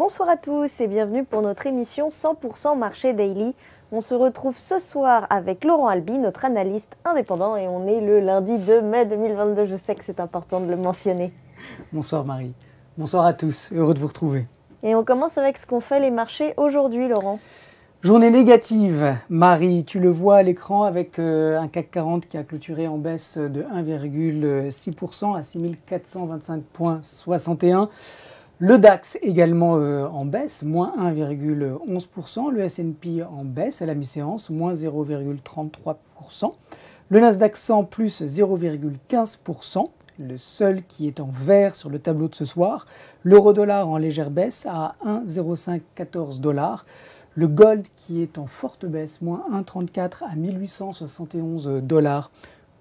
Bonsoir à tous et bienvenue pour notre émission 100% Marché Daily. On se retrouve ce soir avec Laurent Albi, notre analyste indépendant, et on est le lundi 2 mai 2022. Je sais que c'est important de le mentionner. Bonsoir Marie. Bonsoir à tous. Heureux de vous retrouver. Et on commence avec ce qu'on fait les marchés aujourd'hui, Laurent. Journée négative, Marie, tu le vois à l'écran avec euh, un CAC 40 qui a clôturé en baisse de 1,6% à 6425,61 le DAX également euh, en baisse, moins 1,11%. Le SP en baisse à la mi-séance, moins 0,33%. Le Nasdaq 100 plus 0,15%. Le seul qui est en vert sur le tableau de ce soir. L'euro-dollar en légère baisse à 1,0514 dollars. Le gold qui est en forte baisse, moins 1,34 à 1871 dollars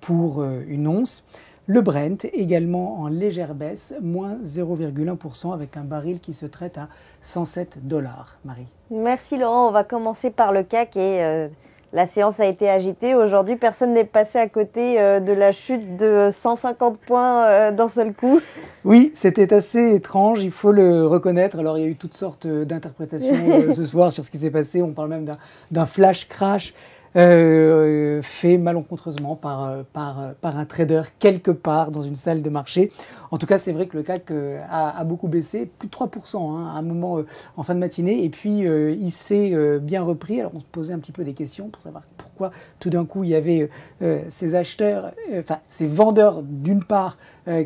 pour euh, une once. Le Brent également en légère baisse, moins 0,1% avec un baril qui se traite à 107 dollars. Marie. Merci Laurent, on va commencer par le CAC et euh, la séance a été agitée. Aujourd'hui, personne n'est passé à côté euh, de la chute de 150 points euh, d'un seul coup. Oui, c'était assez étrange, il faut le reconnaître. Alors il y a eu toutes sortes d'interprétations ce soir sur ce qui s'est passé. On parle même d'un flash crash. Euh, euh, fait malencontreusement par, euh, par, par, un trader quelque part dans une salle de marché. En tout cas, c'est vrai que le CAC a, beaucoup baissé, plus de 3% hein, à un moment en fin de matinée, et puis il s'est bien repris. Alors on se posait un petit peu des questions pour savoir pourquoi tout d'un coup il y avait ces acheteurs, enfin ces vendeurs d'une part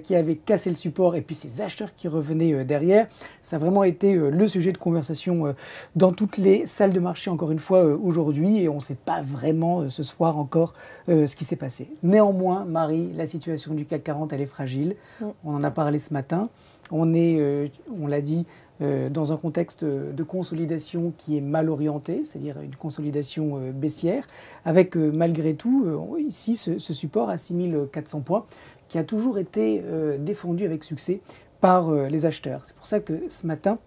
qui avaient cassé le support, et puis ces acheteurs qui revenaient derrière. Ça a vraiment été le sujet de conversation dans toutes les salles de marché, encore une fois, aujourd'hui, et on ne s'est pas vraiment euh, ce soir encore euh, ce qui s'est passé. Néanmoins, Marie, la situation du CAC 40, elle est fragile. Mm. On en a parlé ce matin. On est, euh, on l'a dit, dans un contexte de consolidation qui est mal orienté, c'est-à-dire une consolidation baissière, avec malgré tout ici ce, support à 6400 points qui a toujours été défendu avec succès par les acheteurs. C'est pour ça que ce matin,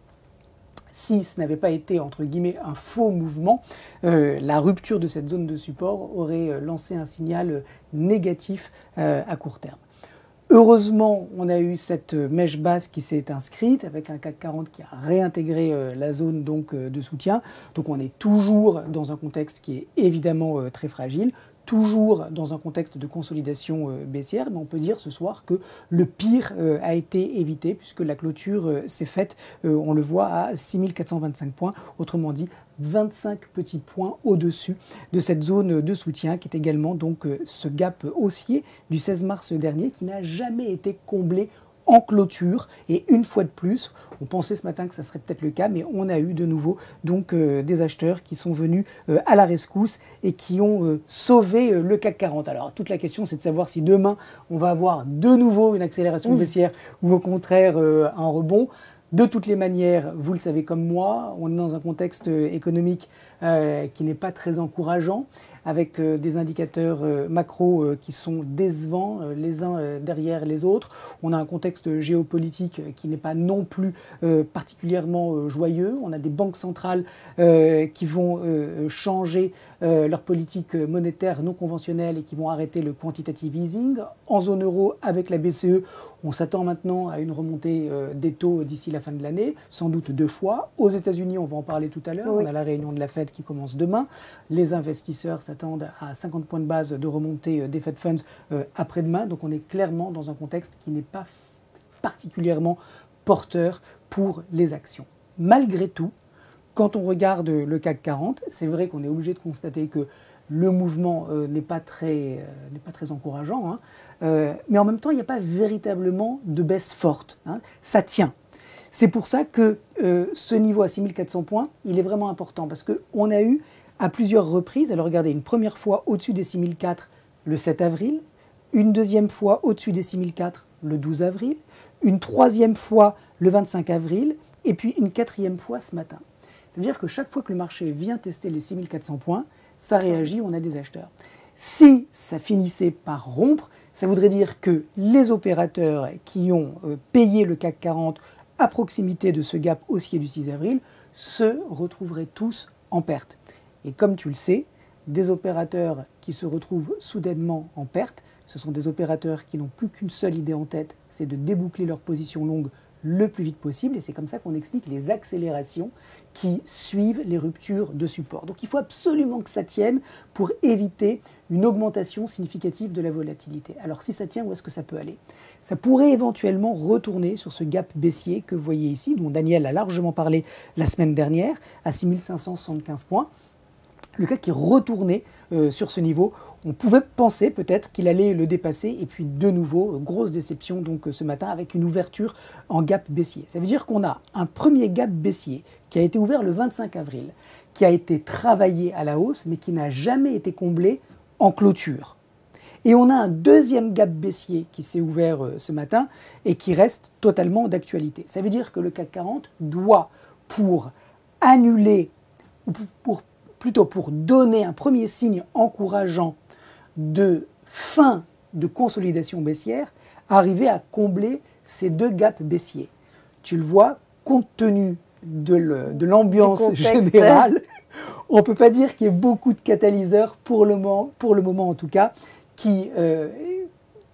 si ce n'avait pas été, entre guillemets, un faux mouvement, euh, la rupture de cette zone de support aurait euh, lancé un signal euh, négatif à court terme. Heureusement, on a eu cette mèche basse qui s'est inscrite avec un CAC 40 qui a réintégré la zone donc de soutien. Donc on est toujours dans un contexte qui est évidemment très fragile, toujours dans un contexte de consolidation euh, baissière, mais on peut dire ce soir que le pire euh, a été évité puisque la clôture euh, s'est faite, on le voit, à 6425 points, autrement dit 25 petits points au-dessus de cette zone de soutien qui est également donc ce gap haussier du 16 mars dernier qui n'a jamais été comblé en clôture. Et une fois de plus, on pensait ce matin que ça serait peut-être le cas, mais on a eu de nouveau donc euh, des acheteurs qui sont venus euh, à la rescousse et qui ont euh, sauvé le CAC 40. Alors toute la question, c'est de savoir si demain on va avoir de nouveau une accélération mmh. baissière ou au contraire un rebond. De toutes les manières, vous le savez comme moi, on est dans un contexte économique qui n'est pas très encourageant avec euh, des indicateurs euh, macro euh, qui sont décevants les uns derrière les autres. On a un contexte géopolitique qui n'est pas non plus particulièrement joyeux. On a des banques centrales qui vont changer leur politique monétaire non conventionnelle et qui vont arrêter le quantitative easing. En zone euro, avec la BCE, on s'attend maintenant à une remontée des taux d'ici la fin de l'année, sans doute deux fois. Aux États-Unis, on va en parler tout à l'heure. On a la réunion de la Fed qui commence demain. Les investisseurs s'attendent s'attendent à 50 points de base de remontée euh, des Fed Funds euh, après-demain. Donc on est clairement dans un contexte qui n'est pas particulièrement porteur pour les actions. Malgré tout, quand on regarde le CAC 40, c'est vrai qu'on est obligé de constater que le mouvement euh, n'est pas, très, pas très encourageant, hein. mais en même temps, il n'y a pas véritablement de baisse forte. Hein. ça tient. C'est pour ça que ce niveau à 6400 points, il est vraiment important, parce qu'on a eu à plusieurs reprises. Alors regardez, une première fois au-dessus des 6004 le 7 avril, une deuxième fois au-dessus des 6004 le 12 avril, une troisième fois le 25 avril, et puis une quatrième fois ce matin. Ça veut dire que chaque fois que le marché vient tester les 6400 points, ça réagit, on a des acheteurs. Si ça finissait par rompre, ça voudrait dire que les opérateurs qui ont euh, payé le CAC 40 à proximité de ce gap haussier du 6 avril se retrouveraient tous en perte. Et comme tu le sais, des opérateurs qui se retrouvent soudainement en perte, ce sont des opérateurs qui n'ont plus qu'une seule idée en tête, c'est de déboucler leur position longue le plus vite possible. Et c'est comme ça qu'on explique les accélérations qui suivent les ruptures de support. Donc il faut absolument que ça tienne pour éviter une augmentation significative de la volatilité. Alors si ça tient, où est-ce que ça peut aller Ça pourrait éventuellement retourner sur ce gap baissier que vous voyez ici, dont Daniel a largement parlé la semaine dernière, à 6575 points le CAC est retourné euh, sur ce niveau. On pouvait penser peut-être qu'il allait le dépasser et puis de nouveau, grosse déception donc euh, ce matin avec une ouverture en gap baissier. Ça veut dire qu'on a un premier gap baissier qui a été ouvert le 25 avril, qui a été travaillé à la hausse mais qui n'a jamais été comblé en clôture. Et on a un deuxième gap baissier qui s'est ouvert euh, ce matin et qui reste totalement d'actualité. Ça veut dire que le CAC 40 doit, pour annuler, ou pour plutôt pour donner un premier signe encourageant de fin de consolidation baissière, arriver à combler ces deux gaps baissiers. Tu le vois, compte tenu de l'ambiance générale, on ne peut pas dire qu'il y ait beaucoup de catalyseurs, pour le moment, pour le moment en tout cas, qui euh,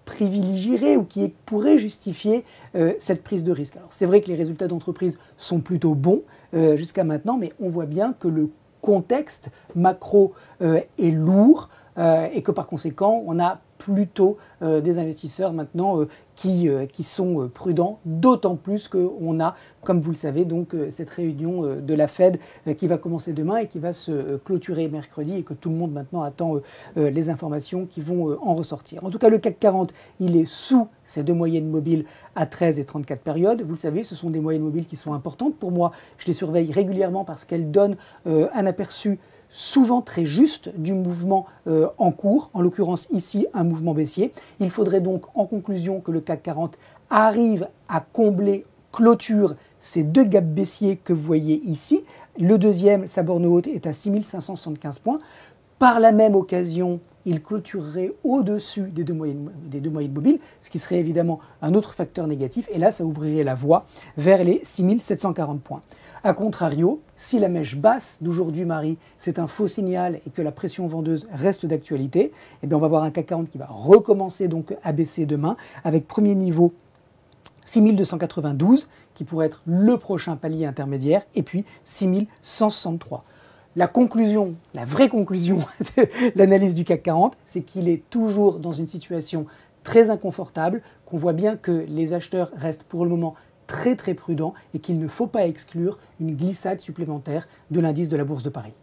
privilégieraient ou qui pourraient justifier euh, cette prise de risque. Alors c'est vrai que les résultats d'entreprise sont plutôt bons euh, jusqu'à maintenant, mais on voit bien que le contexte macro euh, est lourd euh, et que par conséquent, on a plutôt euh, des investisseurs maintenant euh, qui, sont euh, prudents, d'autant plus qu'on a, comme vous le savez, donc euh, cette réunion de la Fed qui va commencer demain et qui va se clôturer mercredi et que tout le monde maintenant attend les informations qui vont en ressortir. En tout cas, le CAC 40, il est sous ces deux moyennes mobiles à 13 et 34 périodes. Vous le savez, ce sont des moyennes mobiles qui sont importantes pour moi. Je les surveille régulièrement parce qu'elles donnent un aperçu souvent très juste du mouvement euh, en cours, en l'occurrence ici un mouvement baissier. Il faudrait donc en conclusion que le CAC 40 arrive à combler, clôture ces deux gaps baissiers que vous voyez ici. Le deuxième, sa borne haute, est à 6575 points. Par la même occasion, il clôturerait au-dessus des, deux moyennes, mobiles, ce qui serait évidemment un autre facteur négatif, et là ça ouvrirait la voie vers les 6740 points. A contrario, si la mèche basse d'aujourd'hui, Marie, c'est un faux signal et que la pression vendeuse reste d'actualité, eh bien on va voir un CAC 40 qui va recommencer donc à baisser demain, avec premier niveau 6292, qui pourrait être le prochain palier intermédiaire, et puis 6163. La conclusion, la vraie conclusion de l'analyse du CAC 40, c'est qu'il est toujours dans une situation très inconfortable, qu'on voit bien que les acheteurs restent pour le moment très très prudents et qu'il ne faut pas exclure une glissade supplémentaire de l'indice de la Bourse de Paris.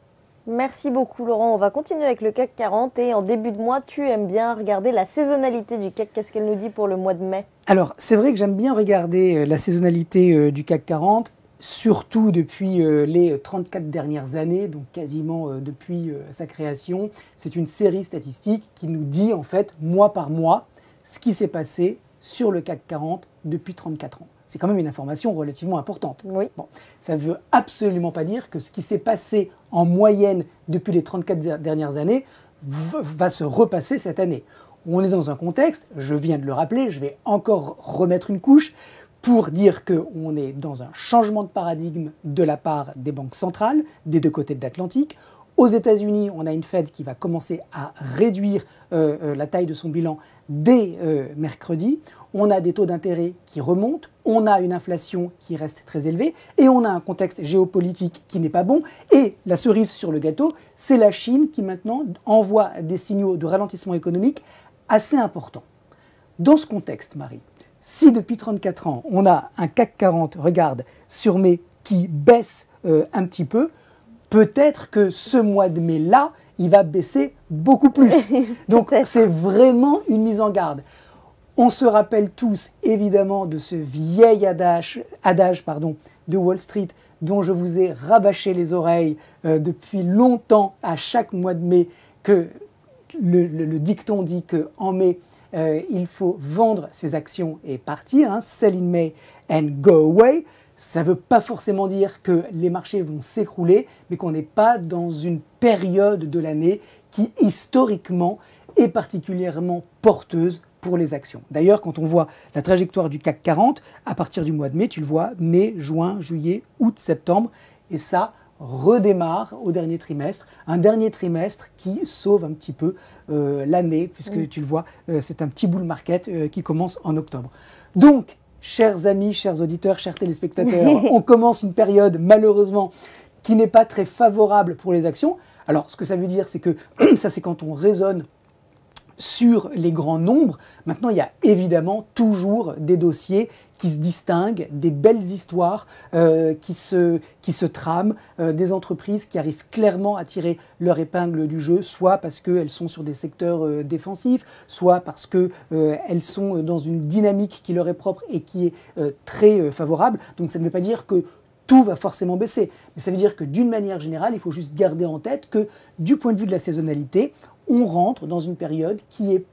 Merci beaucoup Laurent. On va continuer avec le CAC 40 et en début de mois, tu aimes bien regarder la saisonnalité du CAC. Qu'est-ce qu'elle nous dit pour le mois de mai Alors, c'est vrai que j'aime bien regarder euh, la saisonnalité euh, du CAC 40 surtout depuis euh, les 34 dernières années, donc quasiment euh, depuis euh, sa création. C'est une série statistique qui nous dit en fait, mois par mois, ce qui s'est passé sur le CAC 40 depuis 34 ans. C'est quand même une information relativement importante. ça ne veut absolument pas dire que ce qui s'est passé en moyenne depuis les 34 dernières années va se repasser cette année. On est dans un contexte, je viens de le rappeler, je vais encore remettre une couche, pour dire qu'on est dans un changement de paradigme de la part des banques centrales des deux côtés de l'Atlantique. Aux États-Unis, on a une Fed qui va commencer à réduire euh, euh, la taille de son bilan dès euh, mercredi. On a des taux d'intérêt qui remontent, on a une inflation qui reste très élevée et on a un contexte géopolitique qui n'est pas bon. Et la cerise sur le gâteau, c'est la Chine qui maintenant envoie des signaux de ralentissement économique assez importants. Dans ce contexte, Marie, si depuis 34 ans, on a un CAC 40, regarde, sur mai, qui baisse euh, un petit peu, peut-être que ce mois de mai-là, il va baisser beaucoup plus. Donc c'est vraiment une mise en garde. On se rappelle tous évidemment de ce vieil adage, adage pardon, de Wall Street dont je vous ai rabâché les oreilles euh, depuis longtemps à chaque mois de mai que le, le dicton dit qu'en mai, euh, il faut vendre ses actions et partir, hein, sell in May and go away. Ça ne veut pas forcément dire que les marchés vont s'écrouler, mais qu'on n'est pas dans une période de l'année qui historiquement est particulièrement porteuse pour les actions. D'ailleurs, quand on voit la trajectoire du CAC 40, à partir du mois de mai, tu le vois, mai, juin, juillet, août, septembre, et ça, redémarre au dernier trimestre, un dernier trimestre qui sauve un petit peu euh, l'année, puisque mm. tu le vois, euh, c'est un petit bull market euh, qui commence en octobre. Donc, chers amis, chers auditeurs, chers téléspectateurs, on commence une période malheureusement qui n'est pas très favorable pour les actions. Alors, ce que ça veut dire, c'est que ça, c'est quand on raisonne sur les grands nombres. Maintenant, il y a évidemment toujours des dossiers qui se distinguent, des belles histoires euh, qui, se, qui se trament, euh, des entreprises qui arrivent clairement à tirer leur épingle du jeu, soit parce qu'elles sont sur des secteurs euh, défensifs, soit parce qu'elles sont dans une dynamique qui leur est propre et qui est très favorable. Donc ça ne veut pas dire que tout va forcément baisser. Mais ça veut dire que d'une manière générale, il faut juste garder en tête que du point de vue de la saisonnalité, on rentre dans une période qui est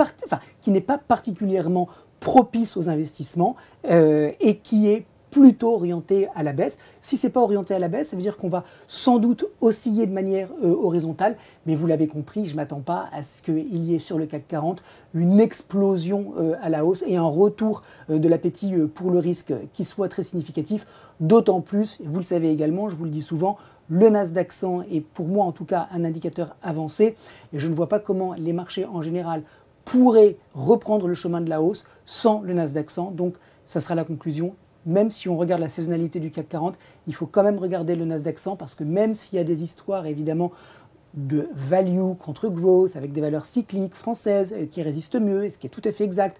enfin, n'est pas particulièrement propice aux investissements euh, et qui est plutôt orientée à la baisse. Si ce n'est pas orienté à la baisse, ça veut dire qu'on va sans doute osciller de manière euh, horizontale, mais vous l'avez compris, je ne m'attends pas à ce qu'il y ait sur le CAC 40 une explosion euh, à la hausse et un retour de l'appétit pour le risque qui soit très significatif, d'autant plus, vous le savez également, je vous le dis souvent, le Nasdaq 100 est pour moi en tout cas un indicateur avancé et je ne vois pas comment les marchés en général pourraient reprendre le chemin de la hausse sans le Nasdaq 100. Donc ça sera la conclusion. Même si on regarde la saisonnalité du CAC 40, il faut quand même regarder le Nasdaq 100 parce que même s'il y a des histoires évidemment de value contre growth avec des valeurs cycliques françaises euh, qui résistent mieux, et ce qui est tout à fait exact,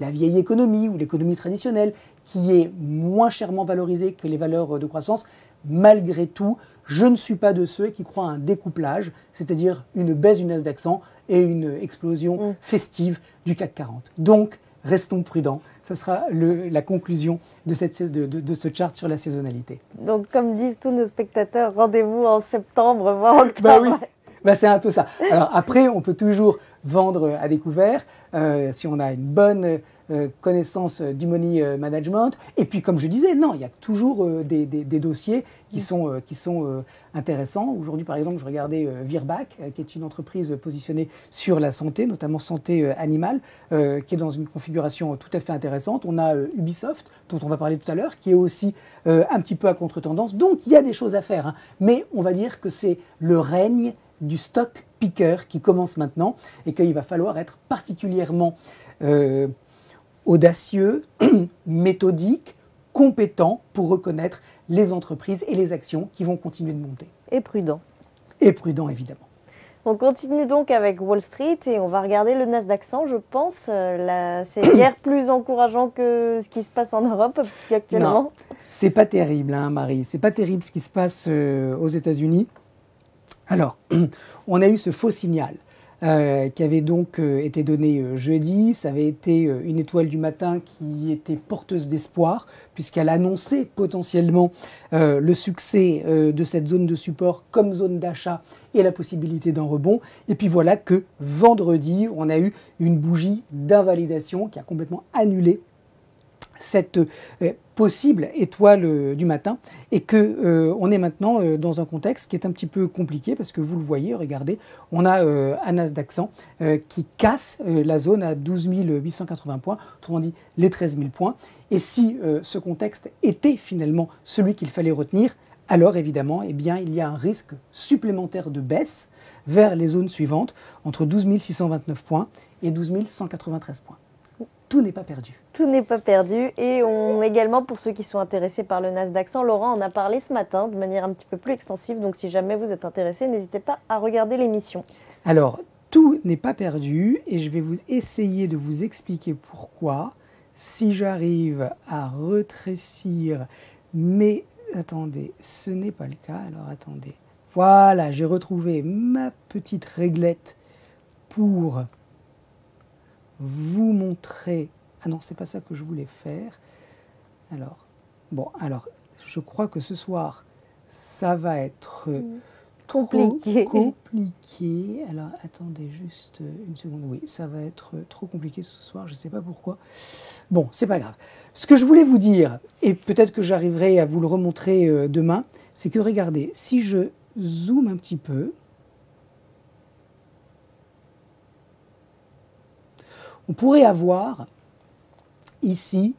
la vieille économie ou l'économie traditionnelle qui est moins chèrement valorisée que les valeurs euh, de croissance, malgré tout, je ne suis pas de ceux qui croient à un découplage, c'est-à-dire une baisse du Nasdaq d'accent et une explosion mm. festive du CAC 40. Donc, restons prudents. Ce sera la conclusion de, cette, de, ce chart sur la saisonnalité. Donc, comme disent tous nos spectateurs, rendez-vous en septembre, voire bah octobre ben, c'est un peu ça. Alors après, on peut toujours vendre à découvert euh, si on a une bonne euh, connaissance du money euh, management. Et puis, comme je disais, non, il y a toujours des, dossiers qui sont, qui sont intéressants. Aujourd'hui, par exemple, je regardais Virbac, qui est une entreprise positionnée sur la santé, notamment santé animale, qui est dans une configuration tout à fait intéressante. On a Ubisoft, dont on va parler tout à l'heure, qui est aussi un petit peu à contre-tendance. Donc, il y a des choses à faire. Hein. Mais on va dire que c'est le règne du stock picker qui commence maintenant et qu'il va falloir être particulièrement euh, audacieux, méthodique, compétent pour reconnaître les entreprises et les actions qui vont continuer de monter. Et prudent. Et prudent, évidemment. On continue donc avec Wall Street et on va regarder le Nasdaq 100, je pense. Euh, c'est hier plus encourageant que ce qui se passe en Europe actuellement. C'est pas terrible, hein, Marie. C'est pas terrible ce qui se passe euh, aux États-Unis. Alors, on a eu ce faux signal. Euh, qui avait donc euh, été donné euh, jeudi. Ça avait été une étoile du matin qui était porteuse d'espoir, puisqu'elle annonçait potentiellement le succès de cette zone de support comme zone d'achat et la possibilité d'un rebond. Et puis voilà que vendredi, on a eu une bougie d'invalidation qui a complètement annulé cette euh, possible étoile euh, du matin et que euh, on est maintenant dans un contexte qui est un petit peu compliqué parce que vous le voyez, regardez, on a un Anas d'Accent qui casse la zone à 12 880 points, autrement dit les 13 000 points. Et si ce contexte était finalement celui qu'il fallait retenir, alors évidemment, eh bien, il y a un risque supplémentaire de baisse vers les zones suivantes, entre 12 629 points et 12 193 points tout n'est pas perdu. Tout n'est pas perdu. Et on, également, pour ceux qui sont intéressés par le NAS d'Accent, Laurent en a parlé ce matin de manière un petit peu plus extensive. Donc, si jamais vous êtes intéressé, n'hésitez pas à regarder l'émission. Alors, tout n'est pas perdu et je vais vous essayer de vous expliquer pourquoi. Si j'arrive à retrécir mais Attendez, ce n'est pas le cas. Alors, attendez. Voilà, j'ai retrouvé ma petite réglette pour vous montrer. Ah non, c'est pas ça que je voulais faire. Alors, bon, alors, je crois que ce soir, ça va être mmh. trop compliqué. Alors, attendez juste une seconde. Oui, ça va être trop compliqué ce soir. Je ne sais pas pourquoi. Bon, c'est pas grave. Ce que je voulais vous dire, et peut-être que j'arriverai à vous le remontrer euh, demain, c'est que regardez, si je zoome un petit peu, On pourrait avoir ici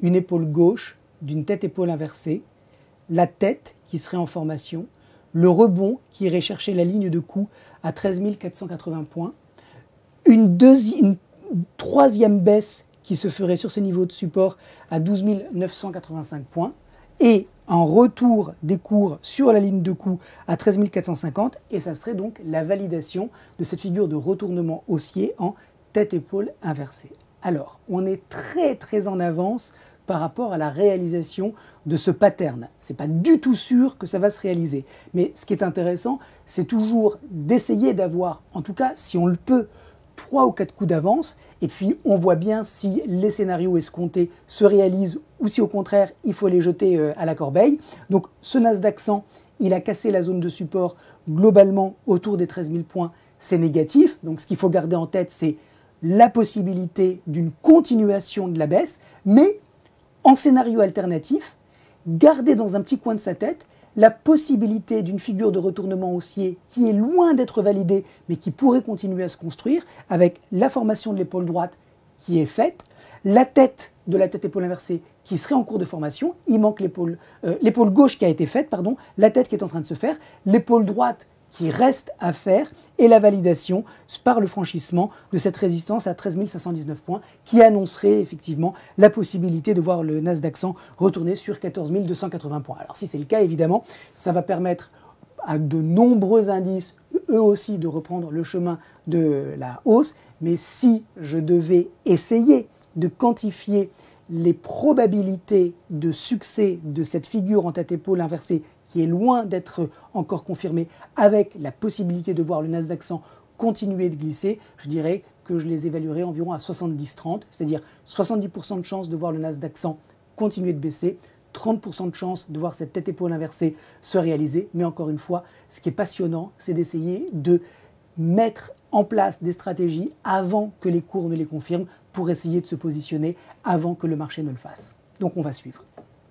une épaule gauche d'une tête-épaule inversée, la tête qui serait en formation, le rebond qui irait chercher la ligne de coup à 13 480 points, une, troisième baisse qui se ferait sur ce niveau de support à 12 985 points, et un retour des cours sur la ligne de coup à 13 450, et ça serait donc la validation de cette figure de retournement haussier en tête-épaule inversée. Alors, on est très très en avance par rapport à la réalisation de ce pattern. C'est pas du tout sûr que ça va se réaliser. Mais ce qui est intéressant, c'est toujours d'essayer d'avoir, en tout cas si on le peut, trois ou quatre coups d'avance. Et puis on voit bien si les scénarios escomptés se réalisent ou si au contraire il faut les jeter euh, à la corbeille. Donc ce nas d'accent, il a cassé la zone de support globalement autour des 13 000 points. C'est négatif. Donc ce qu'il faut garder en tête, c'est la possibilité d'une continuation de la baisse, mais en scénario alternatif, garder dans un petit coin de sa tête la possibilité d'une figure de retournement haussier qui est loin d'être validée, mais qui pourrait continuer à se construire, avec la formation de l'épaule droite qui est faite, la tête de la tête épaule inversée qui serait en cours de formation, il manque l'épaule euh, gauche qui a été faite, pardon, la tête qui est en train de se faire, l'épaule droite qui reste à faire et la validation par le franchissement de cette résistance à 13 519 points qui annoncerait effectivement la possibilité de voir le Nasdaq 100 retourner sur 14 280 points. Alors si c'est le cas, évidemment, ça va permettre à de nombreux indices, eux aussi, de reprendre le chemin de la hausse. Mais si je devais essayer de quantifier les probabilités de succès de cette figure en tête-épaule inversée qui est loin d'être encore confirmé, avec la possibilité de voir le Nasdaq 100 continuer de glisser, je dirais que je les évaluerai environ à 70-30, c'est-à-dire 70%, de chances de voir le Nasdaq d'accent continuer de baisser, 30% de chances de voir cette tête-épaule inversée se réaliser. Mais encore une fois, ce qui est passionnant, c'est d'essayer de mettre en place des stratégies avant que les cours ne les confirment pour essayer de se positionner avant que le marché ne le fasse. Donc on va suivre.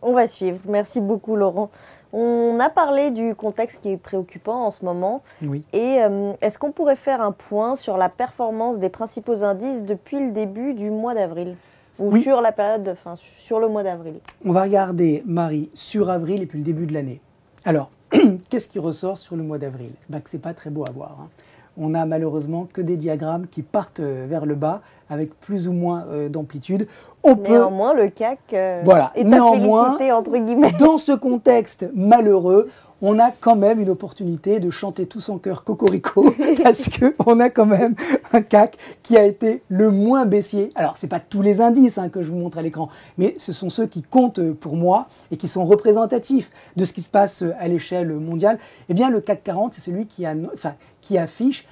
On va suivre. Merci beaucoup, Laurent. On a parlé du contexte qui est préoccupant en ce moment. Et euh, est-ce qu'on pourrait faire un point sur la performance des principaux indices depuis le début du mois d'avril Ou sur la période, enfin, sur le mois d'avril On va regarder, Marie, sur avril et puis le début de l'année. Alors, qu'est-ce qui ressort sur le mois d'avril Bah Que ce n'est pas très beau à voir. Hein on n'a malheureusement que des diagrammes qui partent euh, vers le bas avec plus ou moins euh, d'amplitude. néanmoins, le CAC euh, voilà. est néanmoins, entre guillemets. Dans ce contexte malheureux, on a quand même une opportunité de chanter tout son cœur cocorico parce qu'on on a quand même un CAC qui a été le moins baissier. Alors ce n'est pas tous les indices hein, que je vous montre à l'écran, mais ce sont ceux qui comptent pour moi et qui sont représentatifs de ce qui se passe à l'échelle mondiale. Eh bien le CAC 40 c'est celui qui, affiche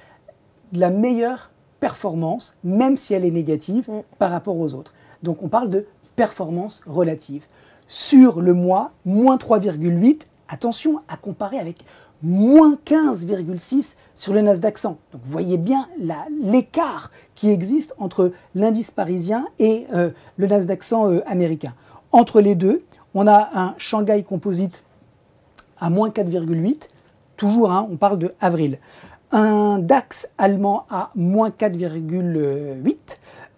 la meilleure performance, même si elle est négative, mm. par rapport aux autres. Donc on parle de performance relative. Sur le mois, moins 3,8, Attention à comparer avec moins 15,6 sur le Nasdaq 100. Donc vous voyez bien l'écart qui existe entre l'indice parisien et euh, le Nasdaq 100 euh, américain. Entre les deux, on a un Shanghai Composite à moins 4,8, toujours hein, on parle de avril. Un DAX allemand à moins 4,8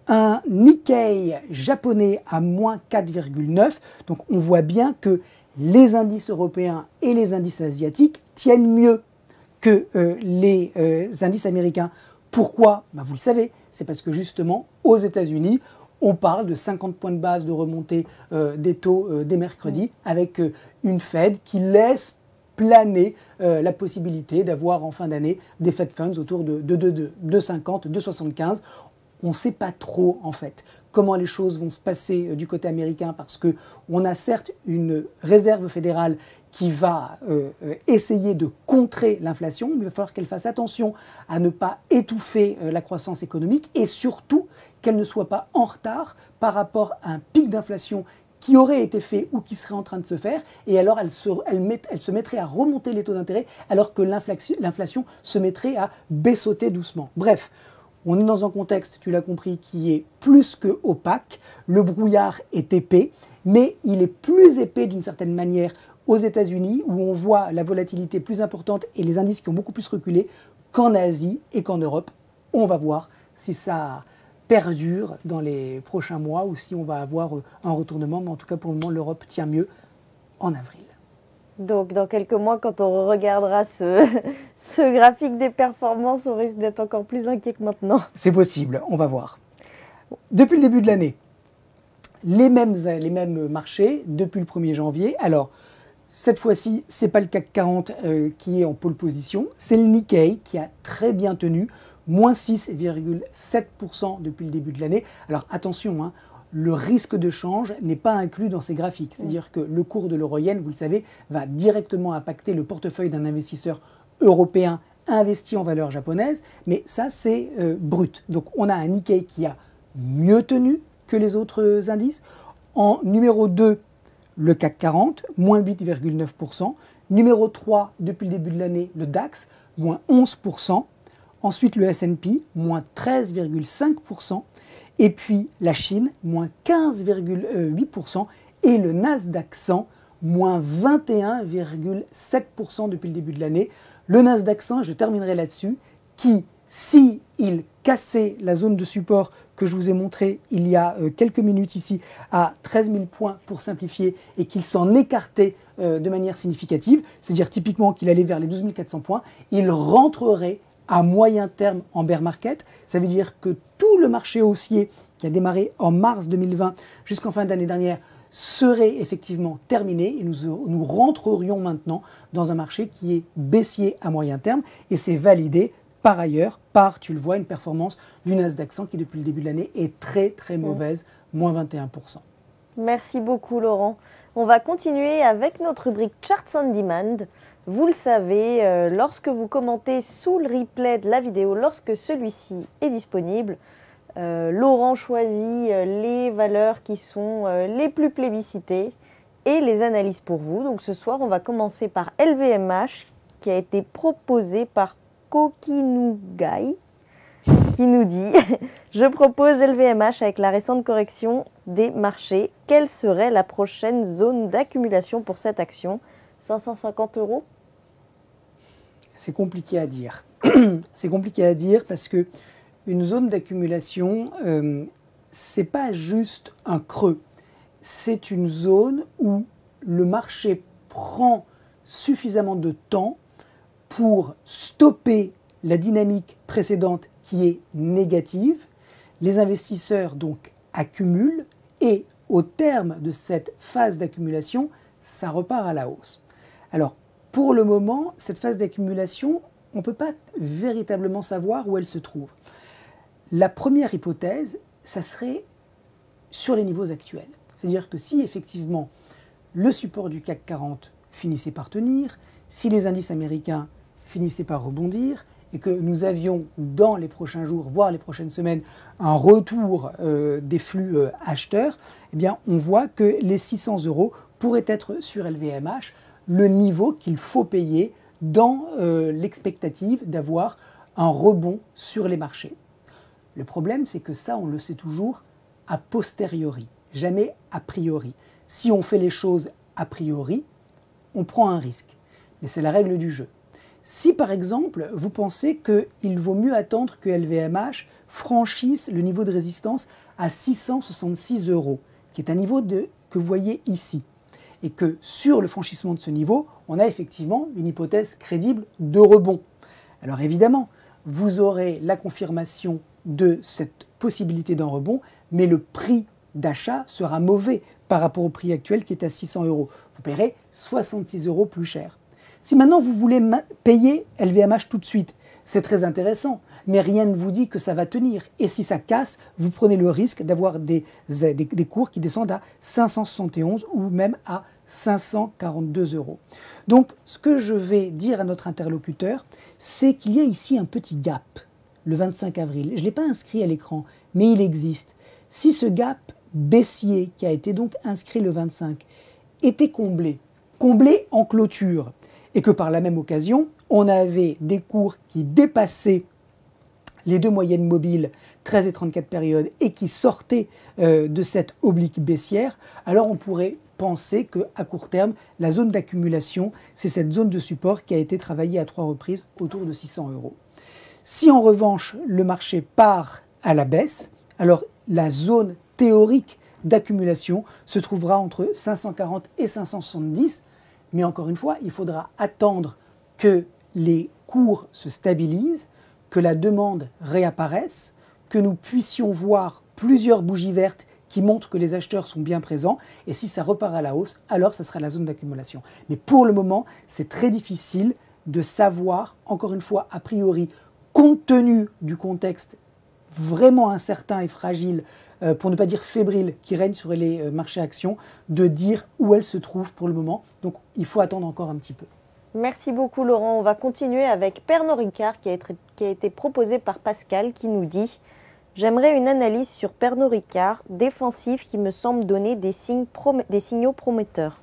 un Nikkei japonais à moins 4,9. Donc on voit bien que les indices européens et les indices asiatiques tiennent mieux que euh, les euh, indices américains. Pourquoi ben, Vous le savez, c'est parce que justement, aux États-Unis, on parle de 50 points de base de remontée euh, des taux dès mercredis avec une Fed qui laisse planer la possibilité d'avoir en fin d'année des Fed Funds autour de 2,50, 2,75. On ne sait pas trop en fait comment les choses vont se passer euh, du côté américain, parce que on a certes une réserve fédérale qui va euh, euh, essayer de contrer l'inflation, mais il va falloir qu'elle fasse attention à ne pas étouffer la croissance économique et surtout qu'elle ne soit pas en retard par rapport à un pic d'inflation qui aurait été fait ou qui serait en train de se faire, et alors elle se, elle se mettrait à remonter les taux d'intérêt alors que l'inflation se mettrait à baisser doucement. Bref, on est dans un contexte, tu l'as compris, qui est plus que opaque. Le brouillard est épais, mais il est plus épais d'une certaine manière aux États-Unis, où on voit la volatilité plus importante et les indices qui ont beaucoup plus reculé qu'en Asie et qu'en Europe. On va voir si ça perdure dans les prochains mois ou si on va avoir un retournement. Mais en tout cas, pour le moment, l'Europe tient mieux en avril. Donc dans quelques mois, quand on regardera ce, graphique des performances, on risque d'être encore plus inquiet que maintenant. C'est possible, on va voir. Depuis le début de l'année, les mêmes, marchés depuis le 1er janvier. Alors, cette fois-ci, ce n'est pas le CAC 40 euh, qui est en pôle position, c'est le Nikkei qui a très bien tenu, moins 6,7% depuis le début de l'année. Alors attention, hein, le risque de change n'est pas inclus dans ces graphiques. C'est-à-dire que le cours de l'euro yen, vous le savez, va directement impacter le portefeuille d'un investisseur européen investi en valeur japonaise. mais ça c'est euh, brut. Donc on a un Nikkei qui a mieux tenu que les autres indices. En numéro 2, le CAC 40, moins 8,9%. Numéro 3, depuis le début de l'année, le DAX, moins 11%. Ensuite le SP, moins 13,5%. Et puis la Chine, moins 15,8%, et le Nasdaq 100, moins 21,7% depuis le début de l'année. Le Nasdaq 100, je terminerai là-dessus, qui, si il cassait la zone de support que je vous ai montré il y a euh, quelques minutes ici à 13 000 points pour simplifier et qu'il s'en écartait euh, de manière significative, c'est-à-dire typiquement qu'il allait vers les 12 400 points, il rentrerait à moyen terme en bear market. Ça veut dire que tout le marché haussier qui a démarré en mars 2020 jusqu'en fin d'année dernière serait effectivement terminé et euh, nous, rentrerions maintenant dans un marché qui est baissier à moyen terme et c'est validé par ailleurs par, tu le vois, une performance du Nasdaq qui depuis le début de l'année est très très mauvaise, moins 21%. Merci beaucoup Laurent. On va continuer avec notre rubrique Charts on Demand. Vous le savez, euh, lorsque vous commentez sous le replay de la vidéo, lorsque celui-ci est disponible, euh, Laurent choisit euh, les valeurs qui sont les plus plébiscitées et les analyse pour vous. Donc ce soir, on va commencer par LVMH qui a été proposé par Kokinugai qui nous dit Je propose LVMH avec la récente correction des marchés. Quelle serait la prochaine zone d'accumulation pour cette action 550 euros C'est compliqué à dire. C'est compliqué à dire parce que une zone d'accumulation, ce euh, c'est pas juste un creux. C'est une zone où le marché prend suffisamment de temps pour stopper la dynamique précédente qui est négative. Les investisseurs donc accumulent et au terme de cette phase d'accumulation, ça repart à la hausse. Alors, pour le moment, cette phase d'accumulation, on ne peut pas véritablement savoir où elle se trouve. La première hypothèse, ça serait sur les niveaux actuels. C'est-à-dire que si effectivement le support du CAC 40 finissait par tenir, si les indices américains finissaient par rebondir, et que nous avions dans les prochains jours, voire les prochaines semaines, un retour euh, des flux euh, acheteurs, eh bien on voit que les 600 euros pourraient être sur LVMH le niveau qu'il faut payer dans euh, l'expectative d'avoir un rebond sur les marchés. Le problème, c'est que ça, on le sait toujours a posteriori, jamais a priori. Si on fait les choses a priori, on prend un risque. Mais c'est la règle du jeu. Si par exemple, vous pensez qu'il vaut mieux attendre que LVMH franchisse le niveau de résistance à 666 euros, qui est un niveau de, que vous voyez ici, et que sur le franchissement de ce niveau, on a effectivement une hypothèse crédible de rebond. Alors évidemment, vous aurez la confirmation de cette possibilité d'un rebond, mais le prix d'achat sera mauvais par rapport au prix actuel qui est à 600 euros. Vous paierez 66 euros plus cher. Si maintenant vous voulez payer LVMH tout de suite, c'est très intéressant, mais rien ne vous dit que ça va tenir. Et si ça casse, vous prenez le risque d'avoir des, des, cours qui descendent à 571 ou même à 542 euros. Donc ce que je vais dire à notre interlocuteur, c'est qu'il y a ici un petit gap le 25 avril. Je ne l'ai pas inscrit à l'écran, mais il existe. Si ce gap baissier qui a été donc inscrit le 25 était comblé, comblé en clôture, et que par la même occasion, on avait des cours qui dépassaient les deux moyennes mobiles 13 et 34 périodes et qui sortaient euh, de cette oblique baissière, alors on pourrait penser qu'à court terme, la zone d'accumulation, c'est cette zone de support qui a été travaillée à trois reprises autour de 600 euros. Si en revanche le marché part à la baisse, alors la zone théorique d'accumulation se trouvera entre 540 et 570, mais encore une fois, il faudra attendre que les cours se stabilisent, que la demande réapparaisse, que nous puissions voir plusieurs bougies vertes qui montre que les acheteurs sont bien présents. Et si ça repart à la hausse, alors ça sera la zone d'accumulation. Mais pour le moment, c'est très difficile de savoir, encore une fois, a priori, compte tenu du contexte vraiment incertain et fragile, euh, pour ne pas dire fébrile, qui règne sur les euh, marchés actions, de dire où elle se trouve pour le moment. Donc il faut attendre encore un petit peu. Merci beaucoup Laurent. On va continuer avec Pernod Ricard qui a été proposé par Pascal qui nous dit J'aimerais une analyse sur Pernod Ricard, défensif qui me semble donner des, signes des signaux prometteurs.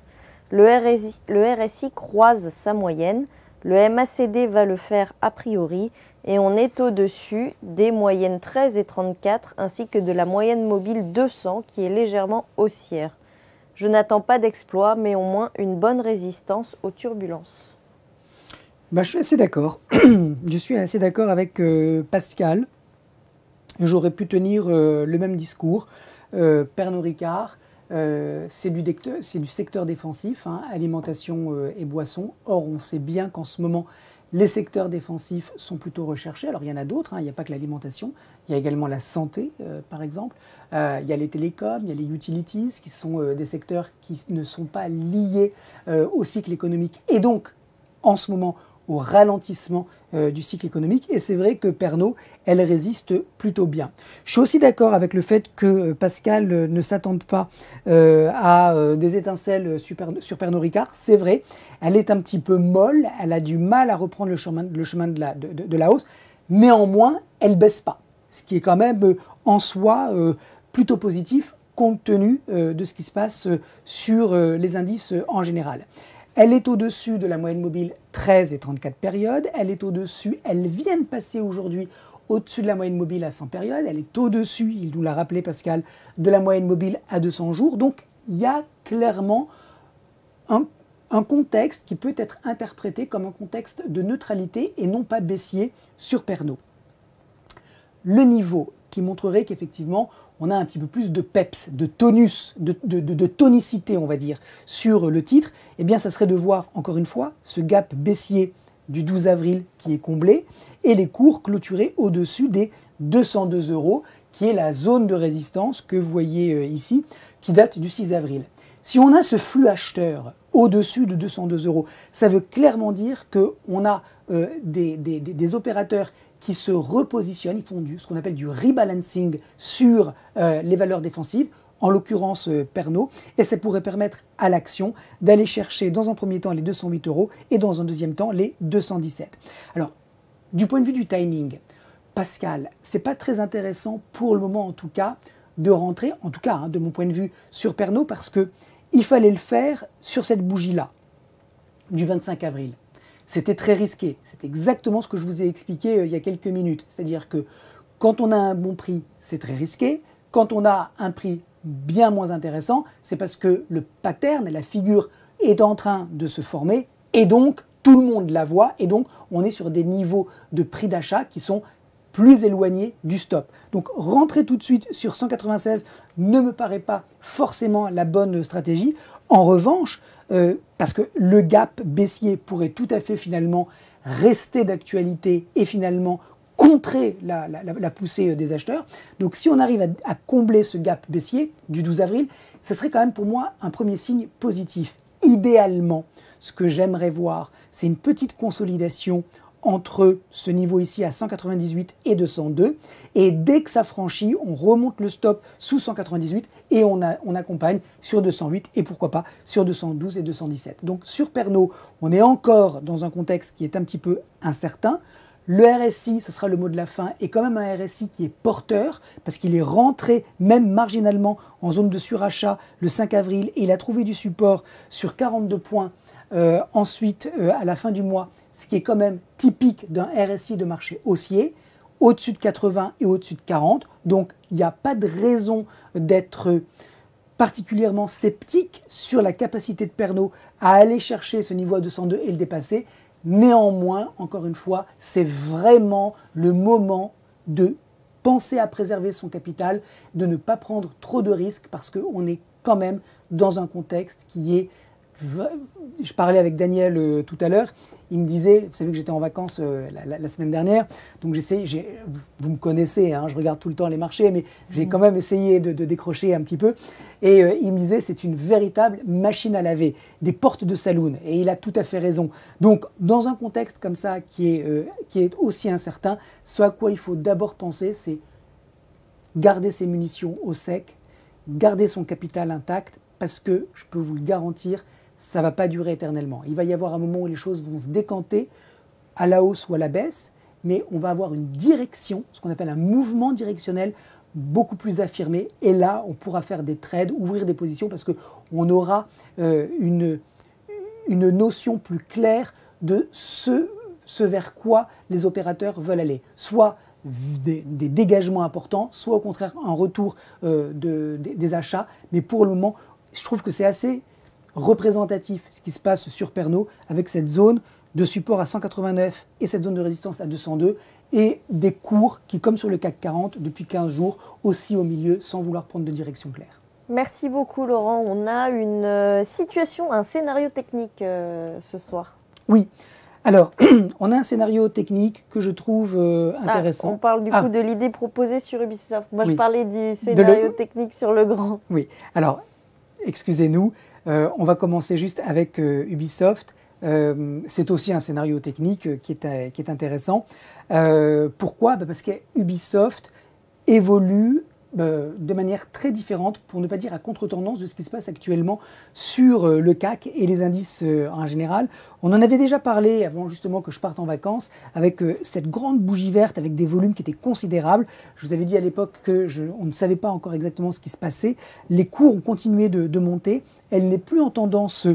Le RSI, croise sa moyenne, le MACD va le faire a priori, et on est au-dessus des moyennes 13 et 34 ainsi que de la moyenne mobile 200 qui est légèrement haussière. Je n'attends pas d'exploit, mais au moins une bonne résistance aux turbulences. Bah, je suis assez d'accord. je suis assez d'accord avec euh, Pascal j'aurais pu tenir euh, le même discours. Euh, Pernod Ricard, euh, c'est du, secteur défensif, hein, alimentation et boissons. Or, on sait bien qu'en ce moment, les secteurs défensifs sont plutôt recherchés. Alors, il y en a d'autres, hein, il n'y a pas que l'alimentation, il y a également la santé, par exemple. il y a les télécoms, il y a les utilities, qui sont des secteurs qui ne sont pas liés au cycle économique. Et donc, en ce moment, au ralentissement euh, du cycle économique. Et c'est vrai que Pernod, elle résiste plutôt bien. Je suis aussi d'accord avec le fait que euh, Pascal euh, ne s'attende pas à des étincelles sur Pernod Ricard. C'est vrai, elle est un petit peu molle, elle a du mal à reprendre le chemin, le chemin de, la, de, la hausse. Néanmoins, elle baisse pas, ce qui est quand même en soi plutôt positif compte tenu de ce qui se passe sur les indices en général. Elle est au-dessus de la moyenne mobile 13 et 34 périodes. Elle est au-dessus, elle vient de passer aujourd'hui au-dessus de la moyenne mobile à 100 périodes. Elle est au-dessus, il nous l'a rappelé Pascal, de la moyenne mobile à 200 jours. Donc il y a clairement un, contexte qui peut être interprété comme un contexte de neutralité et non pas baissier sur Pernod. Le niveau qui montrerait qu'effectivement on a un petit peu plus de peps, de tonus, de, tonicité, on va dire, sur le titre, eh bien, ça serait de voir, encore une fois, ce gap baissier du 12 avril qui est comblé et les cours clôturés au-dessus des 202 euros, qui est la zone de résistance que vous voyez euh, ici, qui date du 6 avril. Si on a ce flux acheteur au-dessus de 202 euros, ça veut clairement dire qu'on a euh, des, des opérateurs qui se repositionnent, ils font ce qu'on appelle du rebalancing sur euh, les valeurs défensives, en l'occurrence euh, et ça pourrait permettre à l'action d'aller chercher dans un premier temps les 208 euros et dans un deuxième temps les 217. Alors, du point de vue du timing, Pascal, c'est pas très intéressant pour le moment en tout cas de rentrer, en tout cas hein, de mon point de vue, sur Pernod parce qu'il fallait le faire sur cette bougie-là du 25 avril. C'était très risqué. C'est exactement ce que je vous ai expliqué euh, il y a quelques minutes. C'est-à-dire que quand on a un bon prix, c'est très risqué. Quand on a un prix bien moins intéressant, c'est parce que le pattern, la figure est en train de se former et donc tout le monde la voit et donc on est sur des niveaux de prix d'achat qui sont plus éloignés du stop. Donc rentrer tout de suite sur 196 ne me paraît pas forcément la bonne stratégie. En revanche, euh, parce que le gap baissier pourrait tout à fait finalement rester d'actualité et finalement contrer la, poussée euh, des acheteurs. Donc si on arrive à, à, combler ce gap baissier du 12 avril, ce serait quand même pour moi un premier signe positif. Idéalement, ce que j'aimerais voir, c'est une petite consolidation entre ce niveau ici à 198 et 202. Et dès que ça franchit, on remonte le stop sous 198 et on, accompagne sur 208 et pourquoi pas sur 212 et 217. Donc sur Pernod, on est encore dans un contexte qui est un petit peu incertain. Le RSI, ce sera le mot de la fin, est quand même un RSI qui est porteur parce qu'il est rentré même marginalement en zone de surachat le 5 avril et il a trouvé du support sur 42 points euh, ensuite euh, à la fin du mois, ce qui est quand même typique d'un RSI de marché haussier au-dessus de 80 et au-dessus de 40. Donc il n'y a pas de raison d'être particulièrement sceptique sur la capacité de Pernod à aller chercher ce niveau à 202 et le dépasser. Néanmoins, encore une fois, c'est vraiment le moment de penser à préserver son capital, de ne pas prendre trop de risques parce qu'on est quand même dans un contexte qui est je parlais avec Daniel euh, tout à l'heure, il me disait, vous savez que j'étais en vacances euh, la, semaine dernière, donc j'essaie, vous me connaissez, hein, je regarde tout le temps les marchés, mais j'ai mm. quand même essayé de, décrocher un petit peu. Et euh, il me disait, c'est une véritable machine à laver, des portes de saloon. Et il a tout à fait raison. Donc, dans un contexte comme ça qui est, qui est aussi incertain, ce à quoi il faut d'abord penser, c'est garder ses munitions au sec, garder son capital intact, parce que je peux vous le garantir, ça ne va pas durer éternellement. Il va y avoir un moment où les choses vont se décanter à la hausse ou à la baisse, mais on va avoir une direction, ce qu'on appelle un mouvement directionnel beaucoup plus affirmé. Et là, on pourra faire des trades, ouvrir des positions, parce qu'on aura euh, une, une notion plus claire de ce, vers quoi les opérateurs veulent aller. Soit des, dégagements importants, soit au contraire un retour euh, de, des, achats. Mais pour le moment, je trouve que c'est assez représentatif ce qui se passe sur Pernod avec cette zone de support à 189 et cette zone de résistance à 202 et des cours qui, comme sur le CAC 40, depuis 15 jours, aussi au milieu sans vouloir prendre de direction claire. Merci beaucoup Laurent. On a une euh, situation, un scénario technique euh, ce soir. Oui. Alors, on a un scénario technique que je trouve euh, ah, intéressant. on parle du ah. coup de l'idée proposée sur Ubisoft. Moi, je parlais du scénario technique sur le grand. Oui. Alors, excusez-nous, euh, on va commencer juste avec euh, Ubisoft. Euh, c'est aussi un scénario technique qui est, intéressant. pourquoi bah, Parce que Ubisoft évolue euh, de manière très différente, pour ne pas dire à contre-tendance de ce qui se passe actuellement sur euh, le CAC et les indices euh, en général. On en avait déjà parlé avant justement que je parte en vacances avec cette grande bougie verte avec des volumes qui étaient considérables. Je vous avais dit à l'époque que ne savait pas encore exactement ce qui se passait. Les cours ont continué de monter. Elle n'est plus en tendance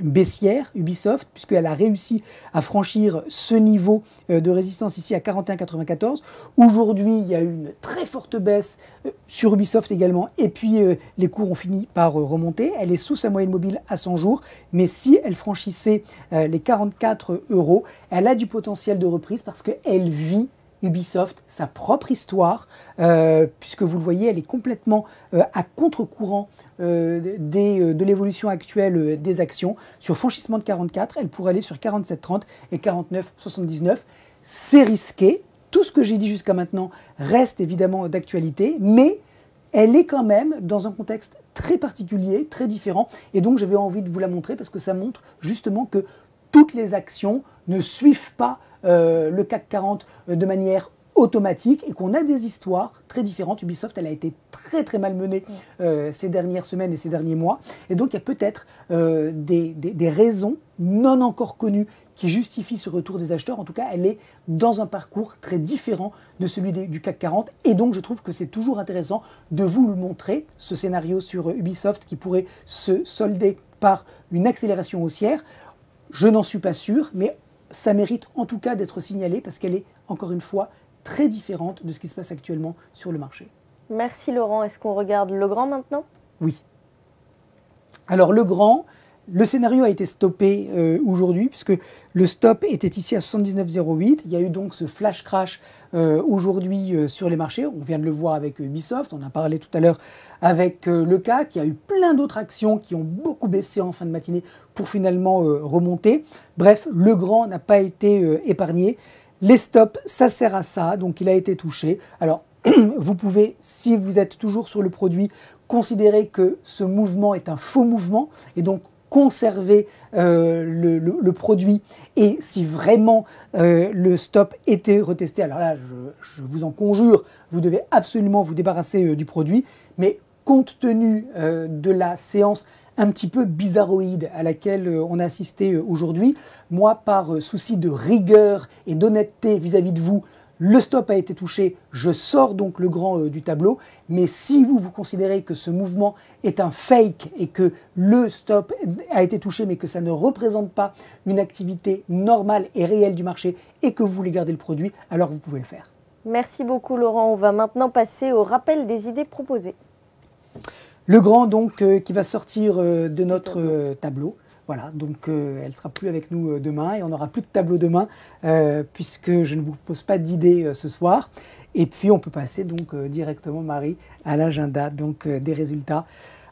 baissière, Ubisoft, puisqu'elle a réussi à franchir ce niveau euh, de résistance ici à 41,94. Aujourd'hui, il y a une très forte baisse euh, sur Ubisoft également, et puis euh, les cours ont fini par remonter. Elle est sous sa moyenne mobile à 100 jours, mais si elle franchissait les 44 euros, elle a du potentiel de reprise parce qu'elle vit Ubisoft, sa propre histoire, euh, puisque vous le voyez, elle est complètement euh, à contre-courant euh, de l'évolution actuelle des actions. Sur franchissement de 44, elle pourrait aller sur 47,30 et 49,79. C'est risqué. Tout ce que j'ai dit jusqu'à maintenant reste évidemment d'actualité, mais elle est quand même dans un contexte très particulier, très différent. Et donc j'avais envie de vous la montrer parce que ça montre justement que toutes les actions ne suivent pas euh, le CAC 40 euh, de manière automatique et qu'on a des histoires très différentes. Ubisoft, elle a été très très mal menée euh, ces dernières semaines et ces derniers mois. Et donc il y a peut-être des, raisons non encore connues qui justifient ce retour des acheteurs. En tout cas, elle est dans un parcours très différent de celui du CAC 40. Et donc je trouve que c'est toujours intéressant de vous le montrer, ce scénario sur Ubisoft qui pourrait se solder par une accélération haussière. Je n'en suis pas sûr, mais ça mérite en tout cas d'être signalé parce qu'elle est, encore une fois, très différente de ce qui se passe actuellement sur le marché. Merci Laurent. Est-ce qu'on regarde Legrand maintenant Oui. Alors Legrand, le scénario a été stoppé euh, aujourd'hui, puisque le stop était ici à 79,08. Il y a eu donc ce flash crash euh, aujourd'hui euh, sur les marchés. On vient de le voir avec Ubisoft, on a parlé tout à l'heure avec le cas, qui a eu plein d'autres actions qui ont beaucoup baissé en fin de matinée pour finalement remonter. Bref, le grand n'a pas été épargné. Les stops, ça sert à ça, donc il a été touché. Alors, vous pouvez, si vous êtes toujours sur le produit, considérer que ce mouvement est un faux mouvement et donc conserver euh, le, produit et si vraiment euh, le stop était retesté, alors là, je, vous en conjure, vous devez absolument vous débarrasser euh, du produit, mais compte tenu de la séance un petit peu bizarroïde à laquelle on a assisté aujourd'hui, moi, par souci de rigueur et d'honnêteté vis-à-vis de vous, le stop a été touché, je sors donc le grand euh, du tableau, mais si vous, vous considérez que ce mouvement est un fake et que le stop a été touché mais que ça ne représente pas une activité normale et réelle du marché et que vous voulez garder le produit, alors vous pouvez le faire. Merci beaucoup Laurent, on va maintenant passer au rappel des idées proposées. Le grand donc euh, qui va sortir euh, de notre tableau voilà, donc euh, elle ne sera plus avec nous euh, demain et on n'aura plus de tableau demain euh, puisque je ne vous pose pas d'idées ce soir. Et puis on peut passer donc directement, Marie, à l'agenda donc des résultats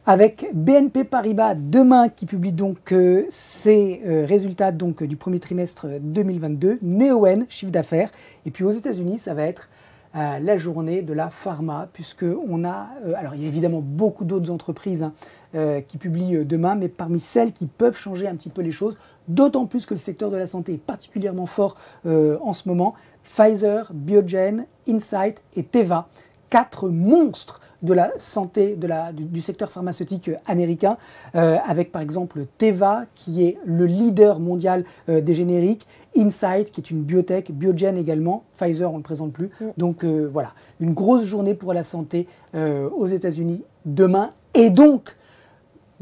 avec BNP Paribas demain qui publie donc ses résultats donc du premier trimestre 2022, Neoen chiffre d'affaires et puis aux États-Unis ça va être la journée de la pharma, puisque on a, euh, alors il y a évidemment beaucoup d'autres entreprises hein, euh, qui publient euh, demain, mais parmi celles qui peuvent changer un petit peu les choses, d'autant plus que le secteur de la santé est particulièrement fort en ce moment, Pfizer, Biogen, Insight et Teva quatre monstres de la santé du, secteur pharmaceutique euh, américain, euh, avec par exemple Teva, qui est le leader mondial euh, des génériques, Insight, qui est une biotech, Biogen également, Pfizer, on ne le présente plus. Mm. Donc voilà, une grosse journée pour la santé aux États-Unis demain. Et donc,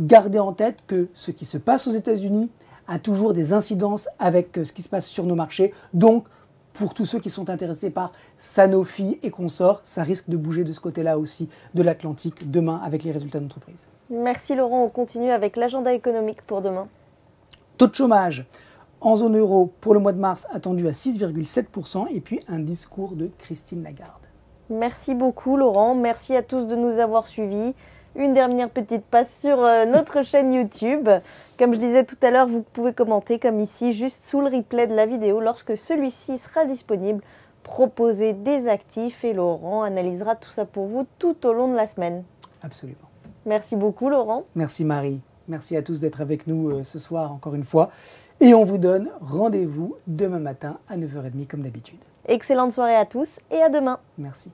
gardez en tête que ce qui se passe aux États-Unis a toujours des incidences avec ce qui se passe sur nos marchés. Donc, pour tous ceux qui sont intéressés par Sanofi et consorts, ça risque de bouger de ce côté-là aussi de l'Atlantique demain avec les résultats d'entreprise. Merci Laurent, on continue avec l'agenda économique pour demain. Taux de chômage en zone euro pour le mois de mars attendu à 6,7% et puis un discours de Christine Lagarde. Merci beaucoup Laurent, merci à tous de nous avoir suivis. Une dernière petite passe sur euh, notre chaîne YouTube. Comme je disais tout à l'heure, vous pouvez commenter comme ici, juste sous le replay de la vidéo, lorsque celui-ci sera disponible. Proposer des actifs et Laurent analysera tout ça pour vous tout au long de la semaine. Absolument. Merci beaucoup Laurent. Merci Marie. Merci à tous d'être avec nous euh, ce soir encore une fois. Et on vous donne rendez-vous demain matin à 9h30 comme d'habitude. Excellente soirée à tous et à demain. Merci.